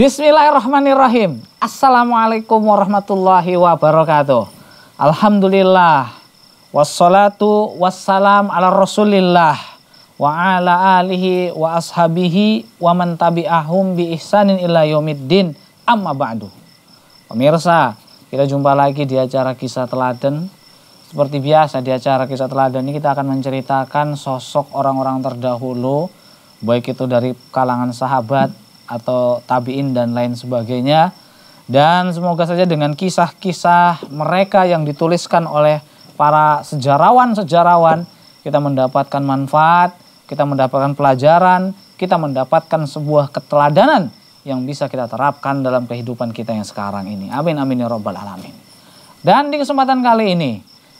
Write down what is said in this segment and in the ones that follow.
Bismillahirrahmanirrahim. Assalamualaikum warahmatullahi wabarakatuh. Alhamdulillah. Wassalatu wassalam ala rasulillah. Wa ala alihi wa ashabihi wa man tabi'ahum bi ihsanin ila yaumiddin. Amma ba'du. Pemirsa, kita jumpa lagi di acara kisah teladan. Seperti biasa di acara kisah teladan ini kita akan menceritakan sosok orang-orang terdahulu. Baik itu dari kalangan sahabat, atau tabiin dan lain sebagainya. Dan semoga saja dengan kisah-kisah mereka yang dituliskan oleh para sejarawan-sejarawan kita mendapatkan manfaat, kita mendapatkan pelajaran, kita mendapatkan sebuah keteladanan yang bisa kita terapkan dalam kehidupan kita yang sekarang ini. Amin amin ya robbal alamin. Dan di kesempatan kali ini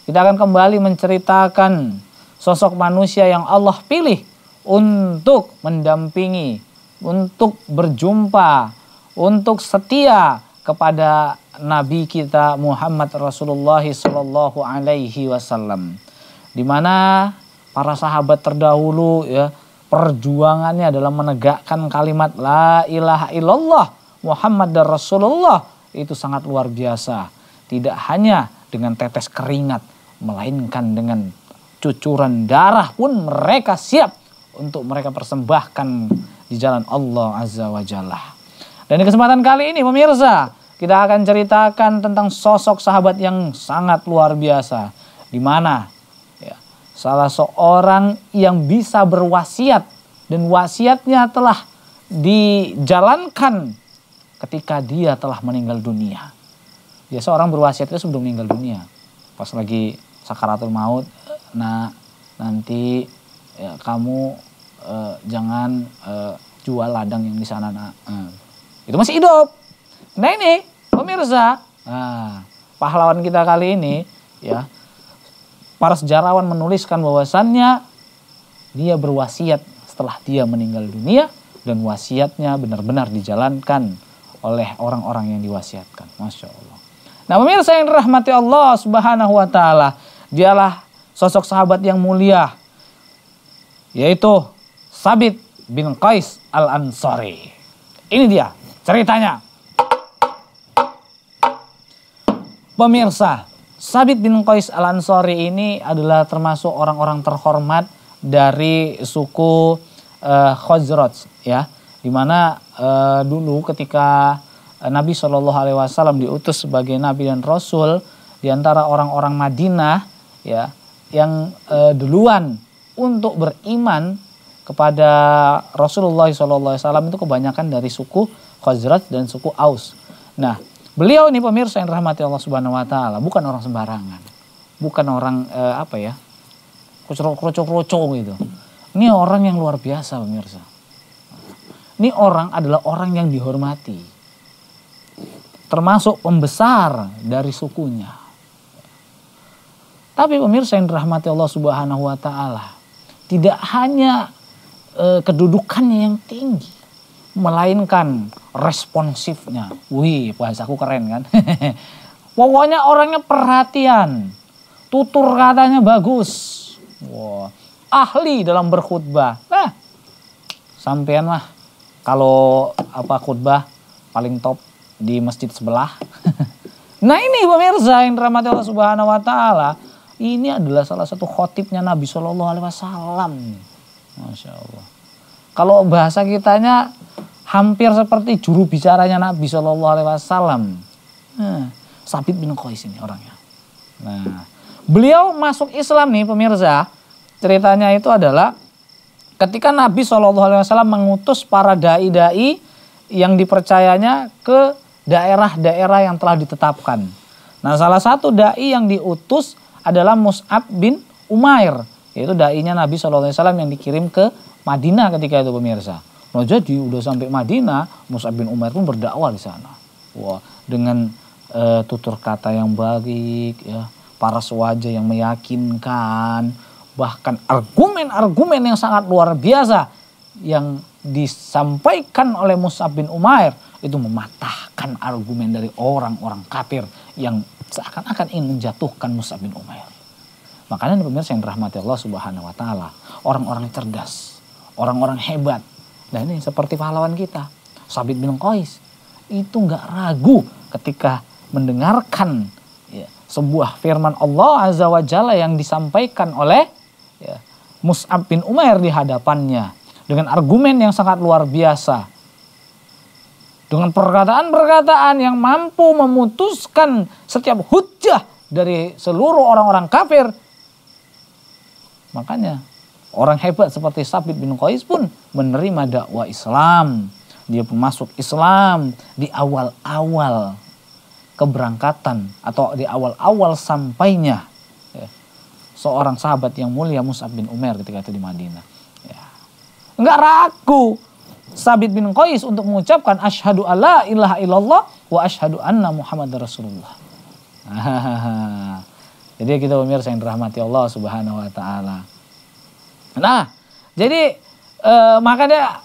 kita akan kembali menceritakan sosok manusia yang Allah pilih untuk mendampingi untuk berjumpa, untuk setia kepada Nabi kita Muhammad Rasulullah Sallallahu Alaihi Wasallam. Di mana para sahabat terdahulu ya perjuangannya dalam menegakkan kalimat la ilaha illallah Muhammad dan Rasulullah itu sangat luar biasa. Tidak hanya dengan tetes keringat, melainkan dengan cucuran darah pun mereka siap untuk mereka persembahkan di jalan Allah Azza wa Jalla. Dan di kesempatan kali ini pemirsa, kita akan ceritakan tentang sosok sahabat yang sangat luar biasa. Di mana ya, salah seorang yang bisa berwasiat dan wasiatnya telah dijalankan ketika dia telah meninggal dunia. Biasa ya, seorang berwasiat itu sebelum meninggal dunia. Pas lagi sakaratul maut, nah nanti ya, kamu uh, jangan uh, jual ladang yang di sana nak. Uh. Itu masih hidup. Nah ini pemirsa, nah, pahlawan kita kali ini ya para sejarawan menuliskan bahwasannya dia berwasiat setelah dia meninggal dunia dan wasiatnya benar-benar dijalankan oleh orang-orang yang diwasiatkan. Masya Allah. Nah pemirsa yang dirahmati Allah subhanahu wa ta'ala. Dialah sosok sahabat yang mulia. Yaitu Sabit bin Qais al Ansori. Ini dia ceritanya. Pemirsa, Sabit bin Qais al Ansori ini adalah termasuk orang-orang terhormat dari suku uh, Khazraj ya. Dimana uh, eh, dulu ketika eh, Nabi Shallallahu Alaihi Wasallam diutus sebagai Nabi dan Rasul di antara orang-orang Madinah ya yang uh, duluan untuk beriman kepada Rasulullah SAW itu kebanyakan dari suku Khazraj dan suku Aus. Nah, beliau ini pemirsa yang rahmati Allah Subhanahu wa taala, bukan orang sembarangan. Bukan orang eh, apa ya? kroco-kroco gitu. Ini orang yang luar biasa pemirsa. Ini orang adalah orang yang dihormati. Termasuk pembesar dari sukunya. Tapi pemirsa yang dirahmati Allah Subhanahu wa taala, tidak hanya e, kedudukannya yang tinggi, melainkan responsifnya. Wih, bahasaku keren kan? Pokoknya orangnya perhatian, tutur katanya bagus. Wah, wow. ahli dalam berkhutbah. Nah, sampean lah kalau apa khutbah paling top di masjid sebelah. nah ini pemirsa yang dirahmati Allah Subhanahu wa taala, ini adalah salah satu khotibnya Nabi Shallallahu alaihi wasallam. Masya Allah. Kalau bahasa kitanya hampir seperti juru bicaranya Nabi Shallallahu Alaihi Wasallam. Nah, Sabit bin Qais ini orangnya. Nah, beliau masuk Islam nih pemirsa. Ceritanya itu adalah ketika Nabi Shallallahu Alaihi Wasallam mengutus para dai dai yang dipercayanya ke daerah-daerah yang telah ditetapkan. Nah, salah satu dai yang diutus adalah Mus'ab bin Umair. Yaitu dai Nabi SAW yang dikirim ke Madinah ketika itu pemirsa. Nah jadi udah sampai Madinah, Musa bin Umar pun berdakwah di sana. Wah, dengan e, tutur kata yang baik, ya, paras wajah yang meyakinkan, bahkan argumen-argumen yang sangat luar biasa yang disampaikan oleh Musa bin Umar itu mematahkan argumen dari orang-orang kafir yang seakan-akan ingin menjatuhkan Musa bin Umar. Makanya nih pemirsa yang dirahmati Allah Subhanahu wa taala, orang-orang cerdas, orang-orang hebat. Dan ini seperti pahlawan kita, Sabit bin Qais. Itu nggak ragu ketika mendengarkan ya, sebuah firman Allah Azza wa Jalla yang disampaikan oleh ya, Mus'ab bin Umair di hadapannya. Dengan argumen yang sangat luar biasa. Dengan perkataan-perkataan yang mampu memutuskan setiap hujah dari seluruh orang-orang kafir Makanya orang hebat seperti Sabit bin Qais pun menerima dakwah Islam. Dia pun masuk Islam di awal-awal keberangkatan atau di awal-awal sampainya ya, seorang sahabat yang mulia Mus'ab bin Umar ketika itu di Madinah. Ya. Enggak ragu Sabit bin Qais untuk mengucapkan asyhadu alla ilaha illallah wa asyhadu anna Muhammad Rasulullah. Ah, jadi kita pemirsa yang dirahmati Allah Subhanahu wa taala. Nah, jadi e, makanya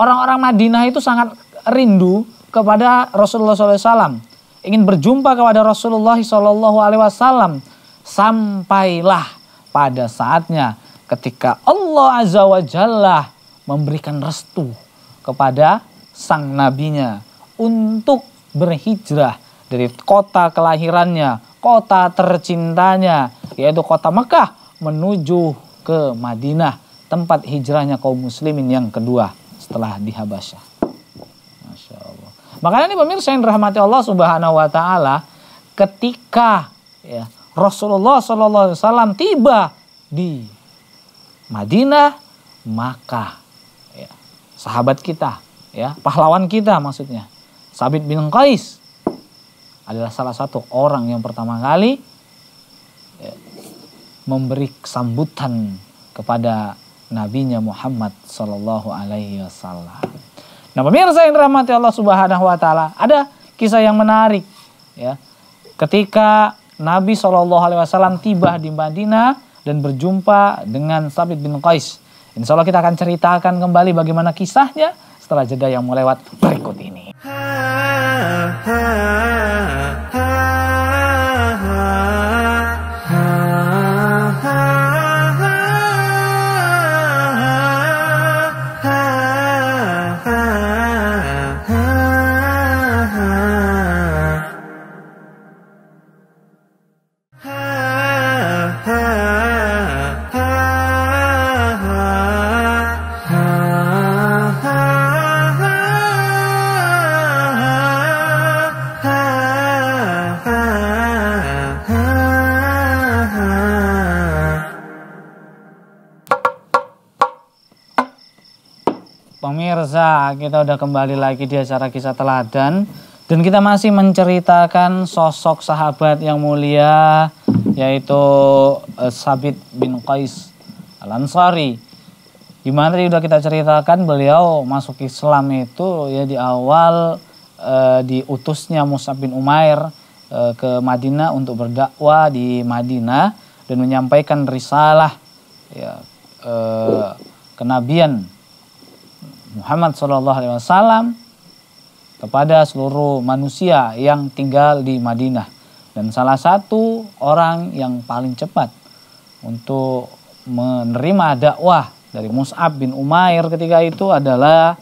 orang-orang Madinah itu sangat rindu kepada Rasulullah SAW, ingin berjumpa kepada Rasulullah SAW sampailah pada saatnya ketika Allah Azza wa Jalla memberikan restu kepada sang nabinya untuk berhijrah dari kota kelahirannya kota tercintanya yaitu kota Mekah menuju ke Madinah tempat hijrahnya kaum muslimin yang kedua setelah di Habasyah. Masya Allah. Makanya nih pemirsa yang dirahmati Allah Subhanahu wa taala ketika ya, Rasulullah Sallallahu alaihi wasallam tiba di Madinah maka ya, sahabat kita ya pahlawan kita maksudnya Sabit bin Qais adalah salah satu orang yang pertama kali ya, memberi sambutan kepada nabinya Muhammad Shallallahu Alaihi Wasallam. Nah pemirsa yang dirahmati Allah Subhanahu Wa Taala, ada kisah yang menarik ya. Ketika Nabi Shallallahu Alaihi Wasallam tiba di Madinah dan berjumpa dengan Sabit bin Qais. Insya Allah kita akan ceritakan kembali bagaimana kisahnya setelah jeda yang melewat berikut ini. Hai. ha ha ha kita udah kembali lagi di acara kisah teladan dan kita masih menceritakan sosok sahabat yang mulia yaitu eh, Sabit bin Qais Al Ansari. Gimana tadi udah kita ceritakan beliau masuk Islam itu ya di awal uh, diutusnya Mus'ab bin Umair uh, ke Madinah untuk berdakwah di Madinah dan menyampaikan risalah ya kenabian Muhammad Shallallahu Alaihi Wasallam kepada seluruh manusia yang tinggal di Madinah dan salah satu orang yang paling cepat untuk menerima dakwah dari Mus'ab bin Umair ketika itu adalah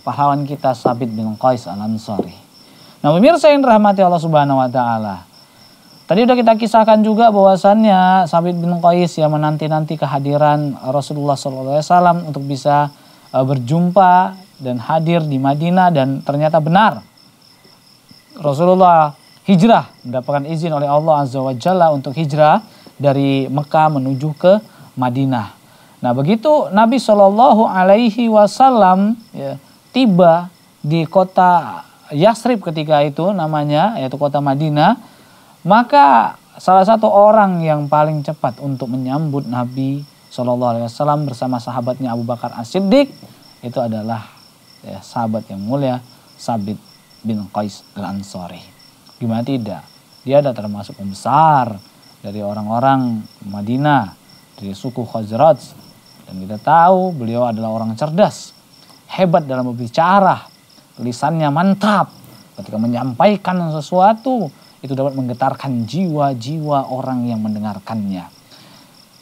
pahlawan kita Sabit bin Qais Al-Ansari. Nah, pemirsa yang dirahmati Allah Subhanahu wa taala. Tadi sudah kita kisahkan juga bahwasannya Sabit bin Qais yang menanti-nanti kehadiran Rasulullah SAW untuk bisa Eh, berjumpa dan hadir di Madinah dan ternyata benar Rasulullah hijrah mendapatkan izin oleh Allah Azza wa Jalla untuk hijrah dari Mekah menuju ke Madinah. Nah begitu Nabi Shallallahu Alaihi Wasallam ya, tiba di kota Yasrib ketika itu namanya yaitu kota Madinah, maka salah satu orang yang paling cepat untuk menyambut Nabi Shallallahu Alaihi Wasallam bersama sahabatnya Abu Bakar As Siddiq itu adalah ya, sahabat yang mulia Sabit bin Qais Al Ansori. Gimana tidak? Dia ada termasuk besar dari orang-orang Madinah dari suku Khazraj dan kita tahu beliau adalah orang cerdas, hebat dalam berbicara, lisannya mantap. Ketika menyampaikan sesuatu itu dapat menggetarkan jiwa-jiwa orang yang mendengarkannya.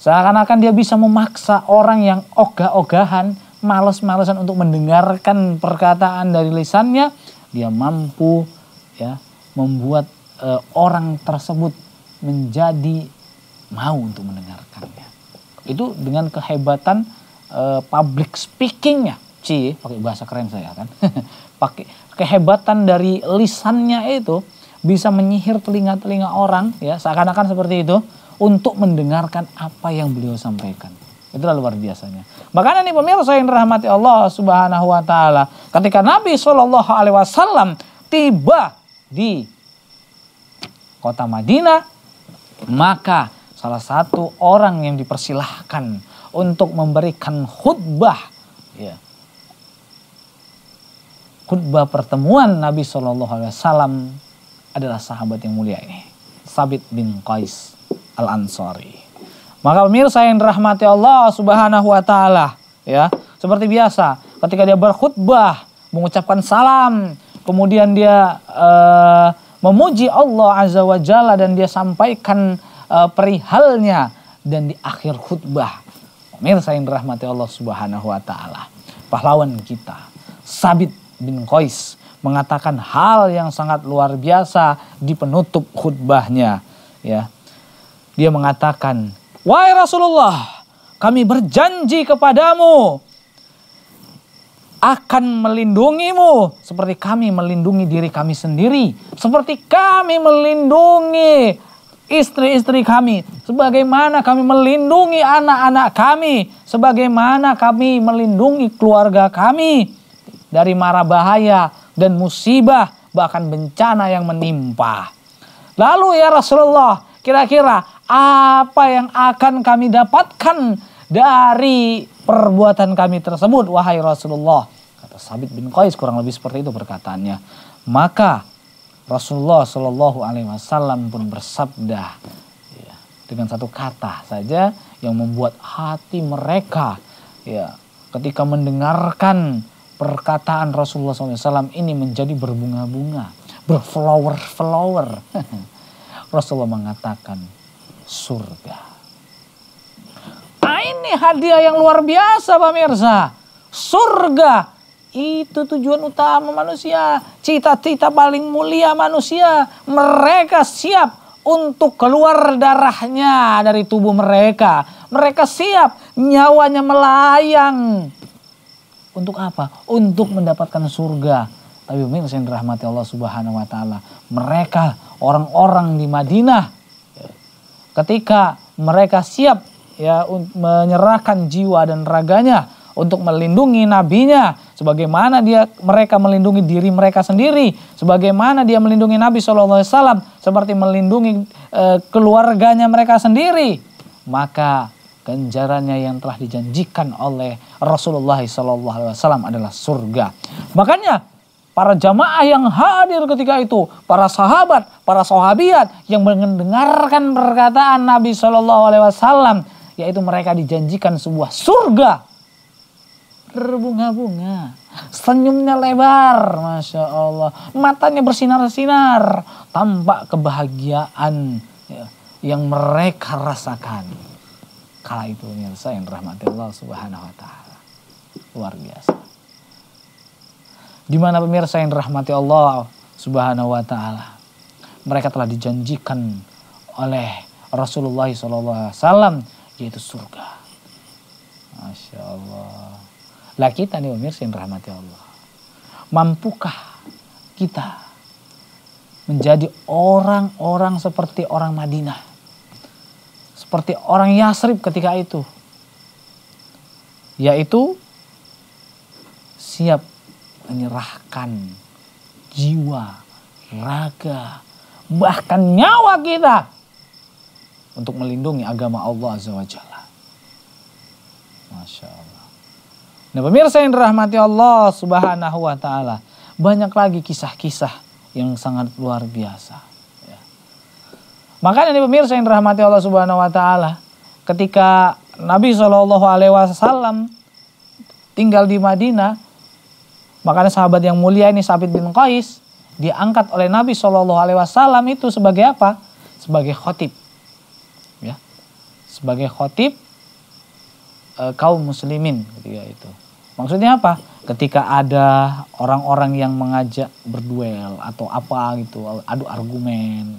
Seakan-akan dia bisa memaksa orang yang ogah-ogahan, males-malesan untuk mendengarkan perkataan dari lisannya, dia mampu ya membuat e, orang tersebut menjadi mau untuk mendengarkannya. Itu dengan kehebatan e, public speakingnya. Ci, pakai bahasa keren saya kan. pakai kehebatan dari lisannya itu bisa menyihir telinga-telinga orang ya seakan-akan seperti itu untuk mendengarkan apa yang beliau sampaikan. itu luar biasanya. Makanya nih pemirsa yang dirahmati Allah Subhanahu wa taala, ketika Nabi Shallallahu alaihi wasallam tiba di kota Madinah, maka salah satu orang yang dipersilahkan untuk memberikan khutbah ya, Khutbah pertemuan Nabi Shallallahu alaihi wasallam adalah sahabat yang mulia ini, Sabit bin Qais Al-Ansari. Maka pemirsa yang dirahmati Allah Subhanahu wa taala, ya. Seperti biasa, ketika dia berkhutbah, mengucapkan salam, kemudian dia uh, memuji Allah Azza wa Jalla dan dia sampaikan uh, perihalnya dan di akhir khutbah. Pemirsa yang dirahmati Allah Subhanahu wa taala. Pahlawan kita Sabit bin Qais mengatakan hal yang sangat luar biasa di penutup khutbahnya ya dia mengatakan, Wahai Rasulullah, kami berjanji kepadamu akan melindungimu seperti kami melindungi diri kami sendiri, seperti kami melindungi istri-istri kami, sebagaimana kami melindungi anak-anak kami, sebagaimana kami melindungi keluarga kami dari mara bahaya dan musibah, bahkan bencana yang menimpa. Lalu ya Rasulullah, kira-kira apa yang akan kami dapatkan dari perbuatan kami tersebut wahai Rasulullah kata Sabit bin Qais kurang lebih seperti itu perkataannya maka Rasulullah Shallallahu Alaihi Wasallam pun bersabda ya, dengan satu kata saja yang membuat hati mereka ya ketika mendengarkan perkataan Rasulullah SAW ini menjadi berbunga-bunga berflower-flower Rasulullah mengatakan surga. Nah ini hadiah yang luar biasa Mirza. Surga itu tujuan utama manusia. Cita-cita paling mulia manusia. Mereka siap untuk keluar darahnya dari tubuh mereka. Mereka siap nyawanya melayang. Untuk apa? Untuk mendapatkan surga. Tapi pemirsa yang dirahmati Allah subhanahu wa ta'ala. Mereka orang-orang di Madinah ketika mereka siap ya menyerahkan jiwa dan raganya untuk melindungi nabinya sebagaimana dia mereka melindungi diri mereka sendiri sebagaimana dia melindungi Nabi Shallallahu alaihi wasallam seperti melindungi e, keluarganya mereka sendiri maka ganjarannya yang telah dijanjikan oleh Rasulullah Shallallahu alaihi wasallam adalah surga makanya para jamaah yang hadir ketika itu, para sahabat, para sahabiat yang mendengarkan perkataan Nabi Shallallahu Alaihi Wasallam, yaitu mereka dijanjikan sebuah surga berbunga-bunga, senyumnya lebar, masya Allah, matanya bersinar-sinar, tampak kebahagiaan yang mereka rasakan. Kala itu pemirsa yang Subhanahu wa taala. Luar biasa di mana pemirsa yang dirahmati Allah Subhanahu wa taala. Mereka telah dijanjikan oleh Rasulullah SAW yaitu surga. Masya Allah. Lah kita nih pemirsa yang dirahmati Allah. Mampukah kita menjadi orang-orang seperti orang Madinah? Seperti orang Yasrib ketika itu. Yaitu siap menyerahkan jiwa, raga, bahkan nyawa kita untuk melindungi agama Allah Azza wa Jalla. Masya Allah. Nah pemirsa yang dirahmati Allah subhanahu wa ta'ala. Banyak lagi kisah-kisah yang sangat luar biasa. Ya. Makanya nih pemirsa yang dirahmati Allah subhanahu wa ta'ala. Ketika Nabi Shallallahu Alaihi Wasallam tinggal di Madinah, Makanya sahabat yang mulia ini Sabit bin Qais diangkat oleh Nabi Shallallahu Alaihi Wasallam itu sebagai apa? Sebagai khotib, ya, sebagai khotib e, kaum muslimin ketika itu. Maksudnya apa? Ketika ada orang-orang yang mengajak berduel atau apa gitu, adu argumen,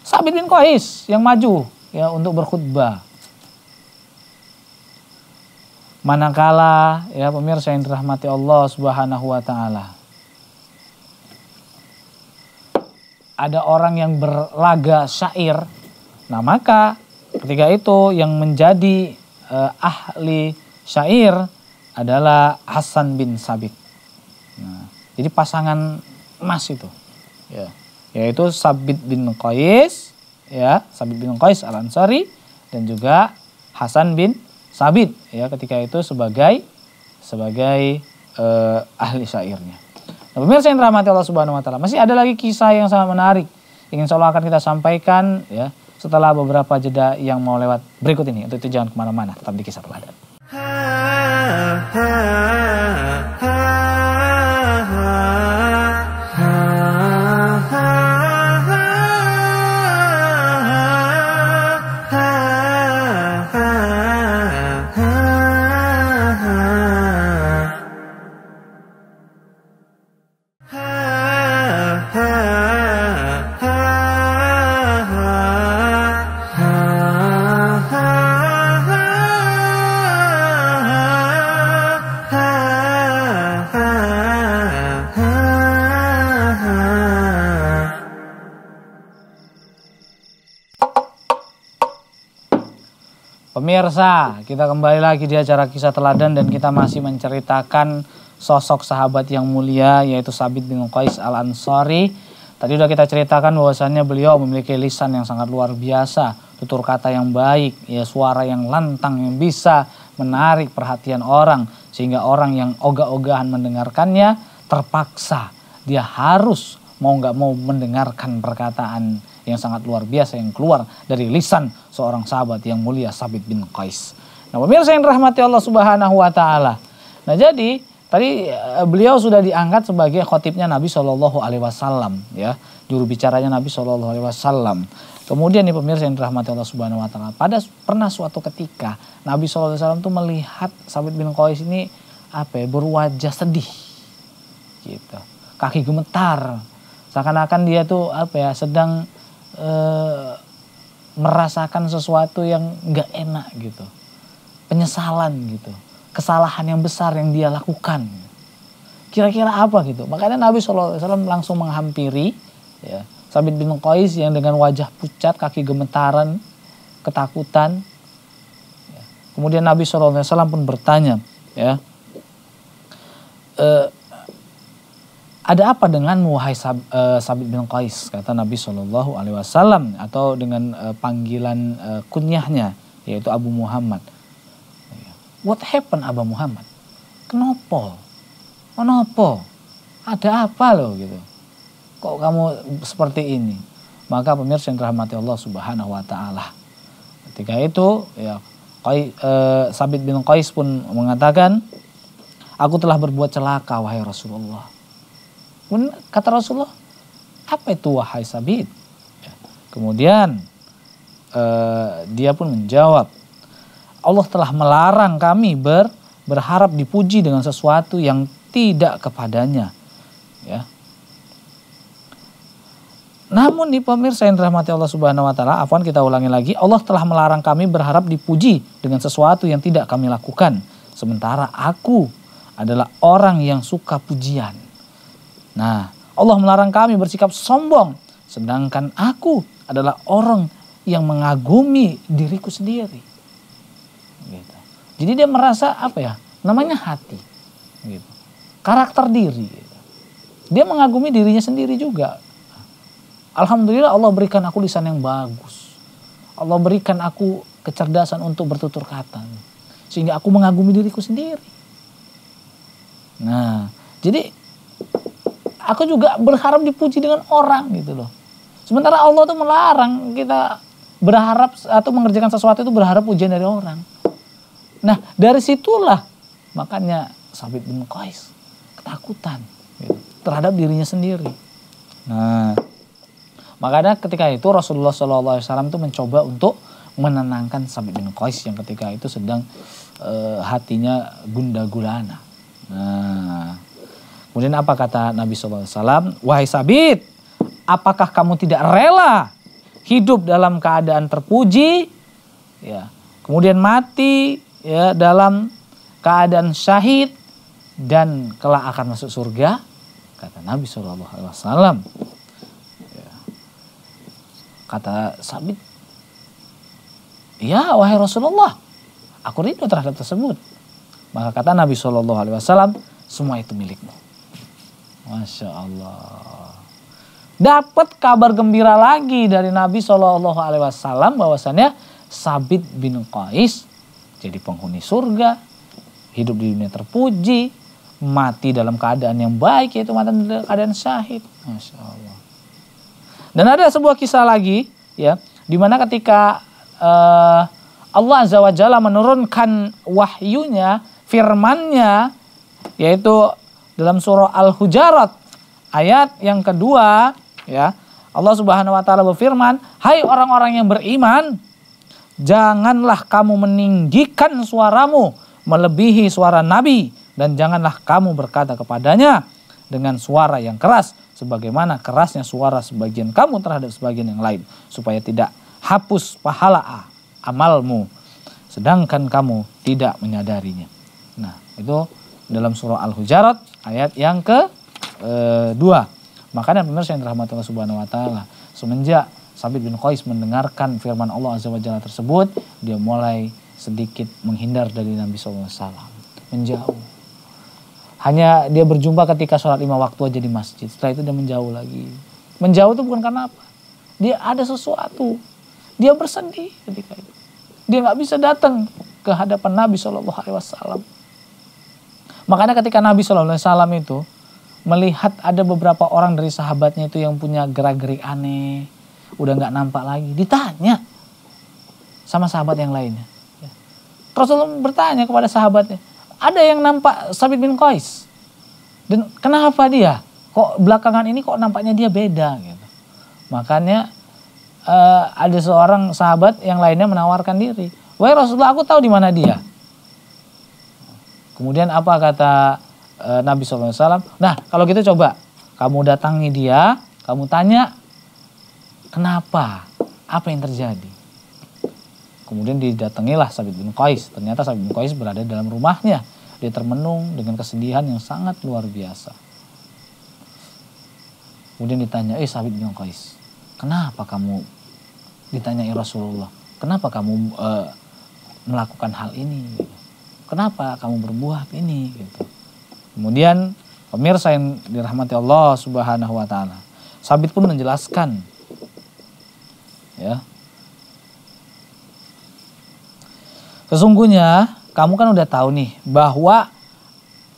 Sabit bin Qais yang maju ya untuk berkhutbah manakala ya pemirsa yang dirahmati Allah Subhanahu wa taala ada orang yang berlaga syair nah maka ketika itu yang menjadi eh, ahli syair adalah Hasan bin Sabit nah, jadi pasangan emas itu ya yaitu Sabit bin Qais ya Sabit bin Qais Al Ansari dan juga Hasan bin Sabit ya ketika itu sebagai sebagai uh, ahli syairnya. Nah, pemirsa yang terahmati Allah Subhanahu wa taala, masih ada lagi kisah yang sangat menarik Ingin insyaallah akan kita sampaikan ya setelah beberapa jeda yang mau lewat berikut ini. Untuk itu jangan kemana-mana, tetap di kisah ha. pemirsa, kita kembali lagi di acara kisah teladan dan kita masih menceritakan sosok sahabat yang mulia yaitu Sabit bin Qais Al Ansori. Tadi sudah kita ceritakan bahwasannya beliau memiliki lisan yang sangat luar biasa, tutur kata yang baik, ya suara yang lantang yang bisa menarik perhatian orang sehingga orang yang ogah-ogahan mendengarkannya terpaksa dia harus mau nggak mau mendengarkan perkataan yang sangat luar biasa yang keluar dari lisan seorang sahabat yang mulia Sabit bin Qais. Nah pemirsa yang rahmati Allah subhanahu wa ta'ala. Nah jadi Tadi eh, beliau sudah diangkat sebagai khotibnya Nabi Shallallahu Alaihi Wasallam, ya juru bicaranya Nabi Shallallahu Alaihi Wasallam. Kemudian nih pemirsa yang dirahmati Allah Subhanahu Wa Taala, pada pernah suatu ketika Nabi Shallallahu Alaihi Wasallam tuh melihat Sabit bin Qais ini apa ya, berwajah sedih, gitu, kaki gemetar, seakan-akan dia tuh apa ya sedang Eh, merasakan sesuatu yang nggak enak gitu, penyesalan gitu, kesalahan yang besar yang dia lakukan. Kira-kira apa gitu? Makanya Nabi Wasallam langsung menghampiri ya, Sabit bin Qais yang dengan wajah pucat, kaki gemetaran, ketakutan. Ya. Kemudian Nabi Wasallam pun bertanya, ya. Eh, ada apa dengan wahai Sab, e, Sabit bin Qais kata Nabi Shallallahu Alaihi Wasallam atau dengan e, panggilan e, kunyahnya yaitu Abu Muhammad. What happened Abu Muhammad? Kenapa? Kenapa? Ada apa loh gitu? Kok kamu seperti ini? Maka pemirsa yang dirahmati Allah Subhanahu Wa Taala. Ketika itu ya Qais, e, Sabit bin Qais pun mengatakan, aku telah berbuat celaka wahai Rasulullah kata Rasulullah, apa itu wahai sabit? Ya. Kemudian uh, dia pun menjawab, Allah telah melarang kami ber, berharap dipuji dengan sesuatu yang tidak kepadanya. Ya. Namun di pemirsa yang dirahmati Allah Subhanahu wa taala, afwan kita ulangi lagi, Allah telah melarang kami berharap dipuji dengan sesuatu yang tidak kami lakukan. Sementara aku adalah orang yang suka pujian. Nah, Allah melarang kami bersikap sombong, sedangkan aku adalah orang yang mengagumi diriku sendiri. Gitu. Jadi dia merasa apa ya? Namanya hati, gitu. karakter diri. Gitu. Dia mengagumi dirinya sendiri juga. Alhamdulillah Allah berikan aku lisan yang bagus. Allah berikan aku kecerdasan untuk bertutur kata. Sehingga aku mengagumi diriku sendiri. Nah, jadi Aku juga berharap dipuji dengan orang gitu loh. Sementara Allah tuh melarang kita berharap atau mengerjakan sesuatu itu berharap pujian dari orang. Nah dari situlah makanya Sabit bin Qais ketakutan gitu, terhadap dirinya sendiri. Nah makanya ketika itu Rasulullah SAW itu mencoba untuk menenangkan Sabit bin Qais yang ketika itu sedang e, hatinya gunda gulana. Nah, Kemudian apa kata Nabi SAW? Wahai Sabit, apakah kamu tidak rela hidup dalam keadaan terpuji, ya, kemudian mati ya, dalam keadaan syahid dan kelak akan masuk surga? Kata Nabi SAW. Ya. Kata Sabit, ya wahai Rasulullah, aku rindu terhadap tersebut. Maka kata Nabi Shallallahu Alaihi Wasallam, semua itu milikmu. Masya Allah. Dapat kabar gembira lagi dari Nabi Shallallahu Alaihi Wasallam bahwasannya Sabit bin Qais jadi penghuni surga, hidup di dunia terpuji, mati dalam keadaan yang baik yaitu mati dalam keadaan syahid. Masya Allah. Dan ada sebuah kisah lagi ya, dimana ketika uh, Allah Azza wa Jalla menurunkan wahyunya, firmannya, yaitu dalam surah Al-Hujarat ayat yang kedua ya Allah Subhanahu wa taala berfirman, "Hai orang-orang yang beriman, janganlah kamu meninggikan suaramu melebihi suara nabi dan janganlah kamu berkata kepadanya dengan suara yang keras sebagaimana kerasnya suara sebagian kamu terhadap sebagian yang lain supaya tidak hapus pahala amalmu sedangkan kamu tidak menyadarinya." Nah, itu dalam surah Al-Hujarat Ayat yang ke e, dua. Makanya pemirsa yang dirahmati Allah Subhanahu wa taala, semenjak Sabit bin Qais mendengarkan firman Allah Azza wa Jalla tersebut, dia mulai sedikit menghindar dari Nabi SAW, menjauh. Hanya dia berjumpa ketika sholat lima waktu aja di masjid. Setelah itu dia menjauh lagi. Menjauh itu bukan karena apa? Dia ada sesuatu. Dia bersedih ketika itu. Dia nggak bisa datang ke hadapan Nabi Shallallahu Alaihi Wasallam. Makanya ketika Nabi Shallallahu Alaihi Wasallam itu melihat ada beberapa orang dari sahabatnya itu yang punya gerak-gerik aneh, udah nggak nampak lagi, ditanya sama sahabat yang lainnya. Rasulullah bertanya kepada sahabatnya, ada yang nampak Sabit bin Qais, dan kenapa dia? Kok belakangan ini kok nampaknya dia beda gitu. Makanya uh, ada seorang sahabat yang lainnya menawarkan diri. Wah Rasulullah aku tahu di mana dia. Kemudian apa kata e, Nabi SAW? Nah, kalau gitu coba kamu datangi dia, kamu tanya kenapa, apa yang terjadi. Kemudian didatangilah Sabit bin Qais. Ternyata Sabit bin Qais berada dalam rumahnya. Dia termenung dengan kesedihan yang sangat luar biasa. Kemudian ditanya, eh Sabit bin Qais, kenapa kamu ditanyai Rasulullah? Kenapa kamu e, melakukan hal ini? Kenapa kamu berbuah ini? Gitu. Kemudian pemirsa yang dirahmati Allah Subhanahu wa taala. Sabit pun menjelaskan ya. Sesungguhnya kamu kan udah tahu nih bahwa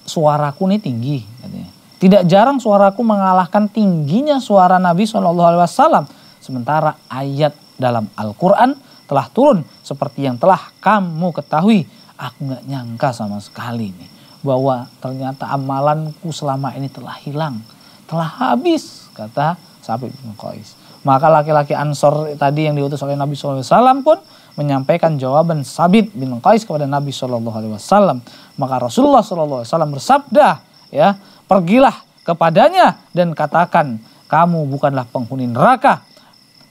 suaraku nih tinggi katanya. Tidak jarang suaraku mengalahkan tingginya suara Nabi Shallallahu alaihi wasallam sementara ayat dalam Al-Qur'an telah turun seperti yang telah kamu ketahui aku nggak nyangka sama sekali nih bahwa ternyata amalanku selama ini telah hilang, telah habis, kata Sa'ib bin Qais. Maka laki-laki Ansor tadi yang diutus oleh Nabi SAW pun menyampaikan jawaban Sabit bin Qais kepada Nabi SAW. Maka Rasulullah SAW bersabda, ya pergilah kepadanya dan katakan, kamu bukanlah penghuni neraka,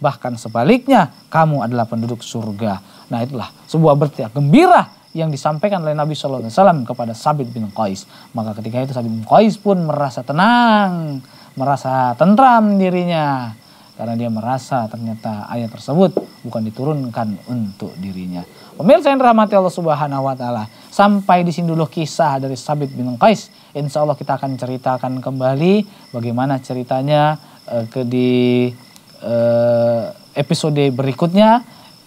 bahkan sebaliknya kamu adalah penduduk surga. Nah itulah sebuah berita gembira yang disampaikan oleh Nabi Shallallahu Alaihi Wasallam kepada Sabit bin Qais. Maka ketika itu Sabit bin Qais pun merasa tenang, merasa tentram dirinya karena dia merasa ternyata ayat tersebut bukan diturunkan untuk dirinya. Pemirsa yang dirahmati Allah Subhanahu wa taala, sampai di sini dulu kisah dari Sabit bin Qais. Insya Allah kita akan ceritakan kembali bagaimana ceritanya uh, ke di uh, episode berikutnya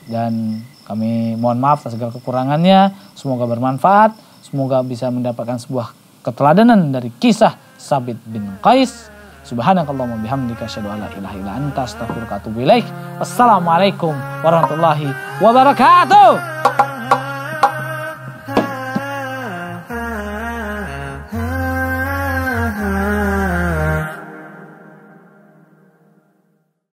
dan kami mohon maaf atas segala kekurangannya. Semoga bermanfaat. Semoga bisa mendapatkan sebuah keteladanan dari kisah Sabit bin Qais. Subhanakallahumma bihamdika asyhadu an la ilaha illa anta astaghfiruka wa atubu ilaik. Assalamualaikum warahmatullahi wabarakatuh.